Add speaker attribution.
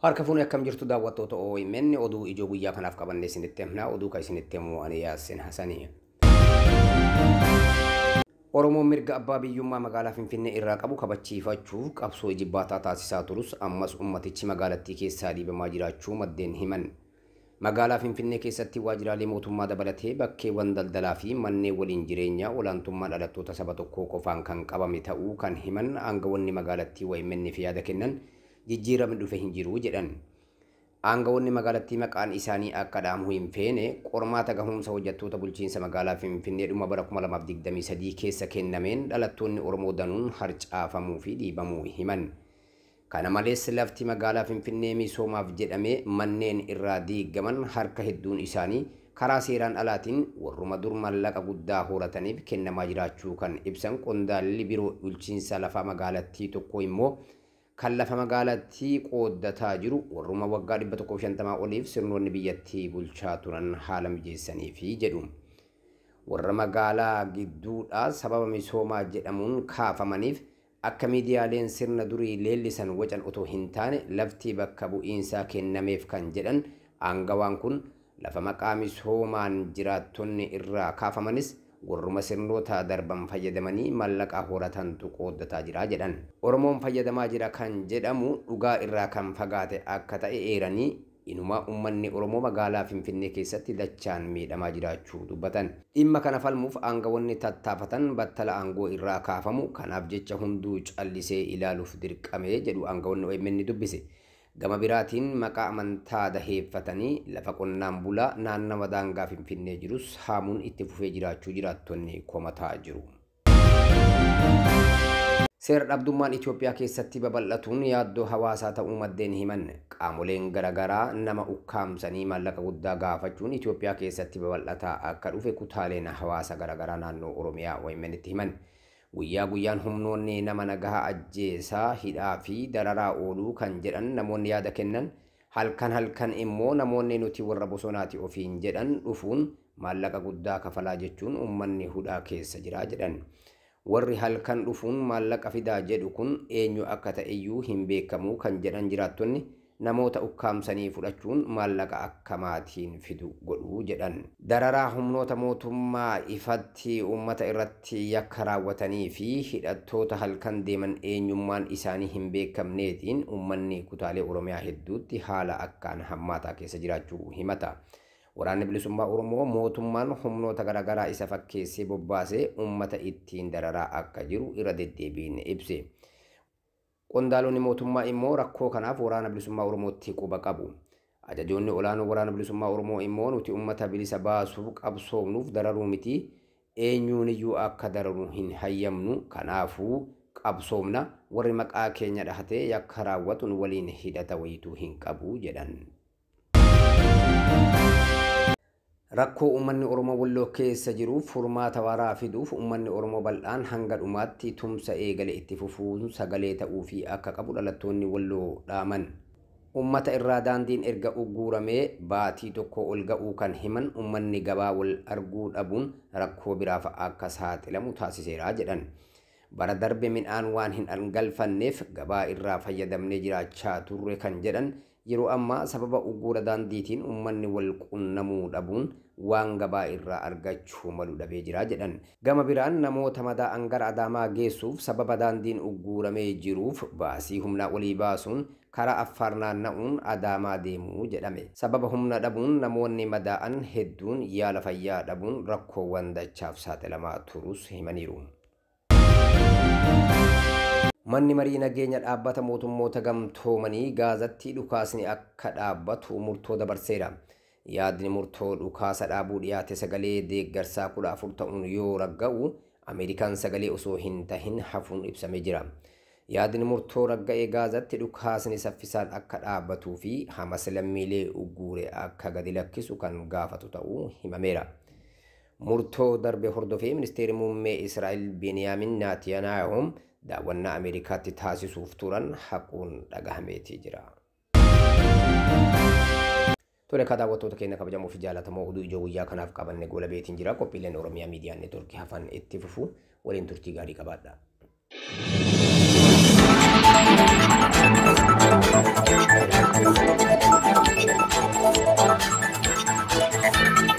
Speaker 1: harka fuunee akkam jirtu daawwattoota OMN oduu ijoo guyyaa kanaaf qabannee isinitti himnaa oduu kan isinitti himu ani Yaasin Hasanii. Oromoon mirga abbaa biyyummaa magaalaa Finfinnee irraa qabu kabachiifachuuf qabsoo jibbaataa taasisaa turus ammas uummatichi magaalattii keessaa dhiibamaa jiraachuu maddeen himan. Magaalaa Finfinnee keessatti waajjiraalee mootummaa dabalatee bakkeewwan daldalaa fi manneen waliin jireenyaa olaantummaa dhalattoota saba tokkoo qofaan kan qabame ta'uu kan himan aangawoonni magaalattii wayimmennii fi yaada kennan jijjiirame dhufe hin jiru jedhan. Aangawoonni magaalattii maqaan isaanii akka dhaamuu hin feene qormaata gahuumsa hojjatoota bulchiinsa magaalaa Finfinnee dhuma bara 2023 keessa kennameen dhalattoonni Oromoo danuun harcaafamuu fi dhiibamuu himan. Kana malees lafti magaalaa Finfinnee misoomaaf jedhamee manneen irraa diggaman harka hedduun isaanii karaa seeraan alaatiin warruma dur mallaqa guddaa horataniif kennamaa jiraachuu kan ibsan qondaalli biroo bulchiinsa lafaa tokko immoo kan lafa magaalatti qooddataa jiru warruma waggaa 150 oliif sirnoonni biyyattii bulchaa turan haala mijeessanii jedhu. Warra magaalaa gidduudhaa sababa misoomaa jedhamuun kaafamaniif akka miidiyaaleen sirna durii leellisan wacan otoo hin taane laftii bakka bu'iinsaa kennameef kan jedhan aangawaan kun lafa maqaa misoomaan jiraattonni irraa kaafamanis warruma sirnoota darban fayyadamanii mallaqa horatantu qooddataa jira jedhan oromoon fayyadamaa jira kan jedhamu dhugaa irraa kan fagaate akka ta'e eeranii inuma uummanni oromoo magaalaa finfinnee keessatti dachaan miidhamaa jiraachuu dubbatan dhimma kana falmuuf aangawoonni tattaafatan battala aangoo irraa kaafamu kanaaf jecha hunduu callisee ilaaluuf dirqamee jedhu aangawoonni OMN dubbise. Gama biraatiin maqaa amantaa daheeffatanii lafa qonnaan bulaa naannawa daangaa Finfinnee jirus haamuun itti fufee jiraachuu jiraattonni komataa jiru. Seera dhabdummaan Itoophiyaa keessatti babal'atuun yaaddoo hawaasaa ta'uu maddeen himan. qaamoleen garagaraa nama ukkaamsanii maallaqa guddaa gaafachuun Itoophiyaa keessatti babal'ataa akka dhufe kutaaleen hawaasa garaagaraa naannoo Oromiyaa OMN itti himan. Guyyaa guyyaan humnoonni nama nagaha ajjeesaa hidhaa fi dararaa ooluu kan jedhan namoonni yaada kennan halkan halkan immoo namoonni nuti warra bosonaati ofiin jedhan dhufuun maallaqa guddaa kafalaa jechuun ummanni hudhaa keessa jira jedhan. warri halkan dhufuun maallaqa fidaa jedhu kun eenyu akka ta'eyyuu hin kan jedhan jiraattonni namoota ukkaamsanii fudhachuun maallaqa akkamaatiin fidu godhuu jedhan dararaa humnoota mootummaa ifatti uummata irratti yakka raawwatanii fi hidhattoota halkan deeman eenyummaan isaanii hin beekamneetiin uummanni kutaalee oromiyaa hedduutti haala akkaan hammaataa keessa jiraachuu himata. Waraanni bilisummaa Oromoo mootummaan humnoota garaagaraa isa fakkeessee bobbaasee uummata ittiin dararaa akka jiru irra deddeebiin ibse. Qondaalonni mootummaa immoo rakkoo kanaaf waraana bilisummaa Oromootti quba qabu. Ajajoonni olaanoo waraana bilisummaa Oromoo immoo nuti uummata bilisa baasuuf qabsoomnuuf dararuu miti eenyuun iyyuu akka dararu hin hayyamnu kanaafuu qabsoomna warri maqaa keenya dhahatee yakka raawwatuun waliin hidhata wayituu hin qabu jedhan. Rakkoo uummanni Oromoo Walloo keessa jiruuf furmaata waraa fiduuf uummanni Oromoo bal'aan hanga dhumaatti tumsa eegale itti fufuun sagalee fi akka qabu dhalattoonni Walloo dhaaman. ummata irraa daandiin erga uguuramee baatii tokko ol ga'uu kan himan uummanni gabaa wal arguu dhabuun rakkoo biraaf akka saaxilamu taasiseera jedhan. Bara darbe midhaan waan hin galfanneef gabaa irraa fayyadamnee jiraachaa turre kan jedhan. yeroo ammaa sababa uguura daandiitiin uummanni wal qunnamuu dhabuun waan gabaa irraa argachuu malu dhabee jira jedhan. Gama biraan namoota madaa'an gara Adaamaa geessuuf sababa daandiin uguuramee jiruuf baasii humnaa olii baasuun karaa Affaar naanna'uun Adaamaa deemuu jedhame. Sababa humna dhabuun namoonni madaa'an hedduun yaala fayyaa dhabuun rakkoowwan dachaaf saaxilamaa turus himaniiru. Manni marii nageenya dhaabbata mootummoota gamtoomanii gaazattii dhukaasni akka dhaabbatu murtoo dabarsera Yaadni murtoo dhukaasa dhaabuu dhiyaate sagalee deeggarsaa kudha ta'uun yoo ragga'u Ameerikaan sagalee osoo hin tahin hafuun ibsame jira. Yaadni murtoo ragga'ee gaazatti dhukaasni saffisaan akka dhaabbatuu fi hamas lammiilee uguure akka gadi lakkisu kan gaafatu ta'u himameera. Murtoo darbe hordofee ministeerri muummee israel benyamin Naatiyanaahom daawwannaa Ameerikaatti taasisuuf turan haquun dhagahameetii jira. Tole akka daawwattoota keenya kabajamuuf jaalatamoo oduu ijoo guyyaa kanaaf qabanne gola beetiin jira. Qophiileen Oromiyaa miidiyaa neetwoorkii hafan itti fufu waliin turtii gaarii qabaadha. Thank you.